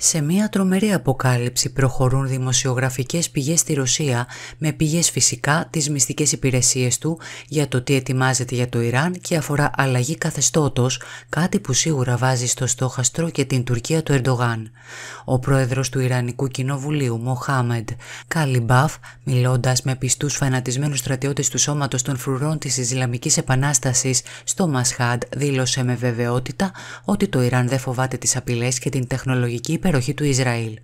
Σε μια τρομερή αποκάλυψη προχωρούν δημοσιογραφικές πηγές στη Ρωσία με πηγές φυσικά τις μυστικές υπηρεσίες του για το τι ετοιμάζεται για το Ιράν και αφορά αλλαγή καθεστώτος, κάτι που σίγουρα βάζει στο στόχαστρο και την Τουρκία του Ερντογάν. Ο πρόεδρος του Ιρανικού Κοινοβουλίου Μοχάμεντ Καλιμπάφ, μιλώντας με πιστούς φανατισμένους στρατιώτες του σώματος των φρουρών της Ισλαμικής Επανάστασης στο Μασχάντ δήλωσε με βεβαιότητα ότι το Ιράν δεν φοβάται τις απειλές και την τεχνολογική υπεροχή του Ισραήλ.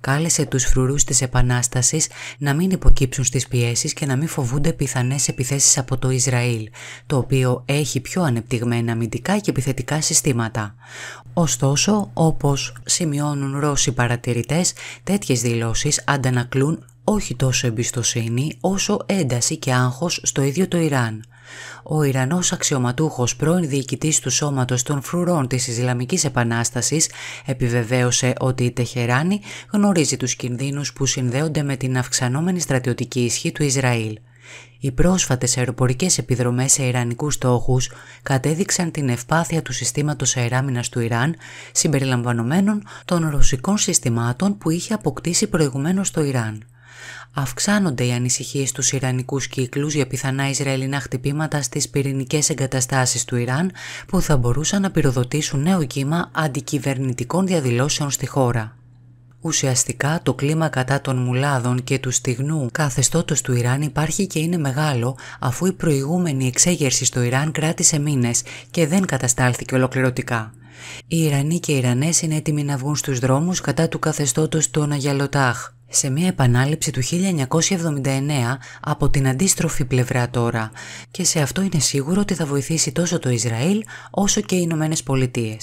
Κάλεσε τους φρουρούς της Επανάστασης να μην υποκύψουν στις πιέσεις και να μην φοβούνται πιθανές επιθέσεις από το Ισραήλ, το οποίο έχει πιο ανεπτυγμένα αμυντικά και επιθετικά συστήματα. Ωστόσο, όπως σημειώνουν Ρώσοι παρατηρητές, τέτοιες δηλώσεις αντανακλούν όχι τόσο εμπιστοσύνη όσο ένταση και άγχος στο ίδιο το Ιράν. Ο Ιρανός αξιωματούχος πρώην διοικητής του σώματος των φρουρών της Ισλαμικής Επανάστασης επιβεβαίωσε ότι η Τεχεράνη γνωρίζει τους κινδύνους που συνδέονται με την αυξανόμενη στρατιωτική ισχύ του Ισραήλ. Οι πρόσφατες αεροπορικές επιδρομές σε ιρανικούς στόχους κατέδειξαν την ευπάθεια του συστήματος αεράμινας του Ιράν συμπεριλαμβανομένων των ρωσικών συστημάτων που είχε αποκτήσει προηγουμένως το Ιράν. Αυξάνονται οι ανησυχίες στους Ιρανικούς κύκλους για πιθανά Ισραηλινά χτυπήματα στις πυρηνικές εγκαταστάσεις του Ιράν που θα μπορούσαν να πυροδοτήσουν νέο κύμα αντικυβερνητικών διαδηλώσεων στη χώρα. Ουσιαστικά το κλίμα κατά των μουλάδων και του στιγνού καθεστώτος του Ιράν υπάρχει και είναι μεγάλο αφού η προηγούμενη εξέγερση στο Ιράν κράτησε μήνες και δεν καταστάλθηκε ολοκληρωτικά. Οι Ιρανοί και οι Ιρανές είναι έτοιμοι να βγουν στους δρόμους κατά του καθεστώτος του Αγιαλοτάχ σε μια επανάληψη του 1979 από την αντίστροφη πλευρά τώρα και σε αυτό είναι σίγουρο ότι θα βοηθήσει τόσο το Ισραήλ όσο και οι Ηνωμένες Πολιτείες.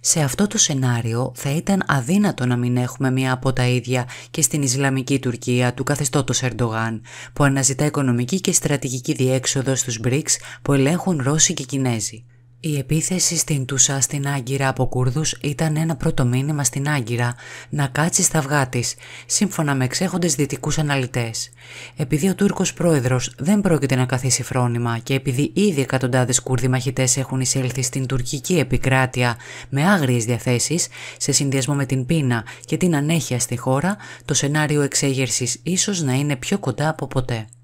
Σε αυτό το σενάριο θα ήταν αδύνατο να μην έχουμε μία από τα ίδια και στην Ισλαμική Τουρκία του καθεστώτος Ερντογάν, που αναζητά οικονομική και στρατηγική διέξοδο στους BRICS που ελέγχουν Ρώσοι και Κινέζοι. Η επίθεση στην Τουσά στην Άγκυρα από Κούρδους ήταν ένα πρώτο μήνυμα στην Άγκυρα να κάτσει στα αυγά της, σύμφωνα με εξέχοντες δυτικούς αναλυτές. Επειδή ο Τούρκος πρόεδρος δεν πρόκειται να καθίσει φρόνημα και επειδή ήδη εκατοντάδες Κούρδοι μαχητές έχουν εισέλθει στην τουρκική επικράτεια με άγριες διαθέσεις, σε συνδυασμό με την πείνα και την ανέχεια στη χώρα, το σενάριο εξέγερσης ίσως να είναι πιο κοντά από ποτέ.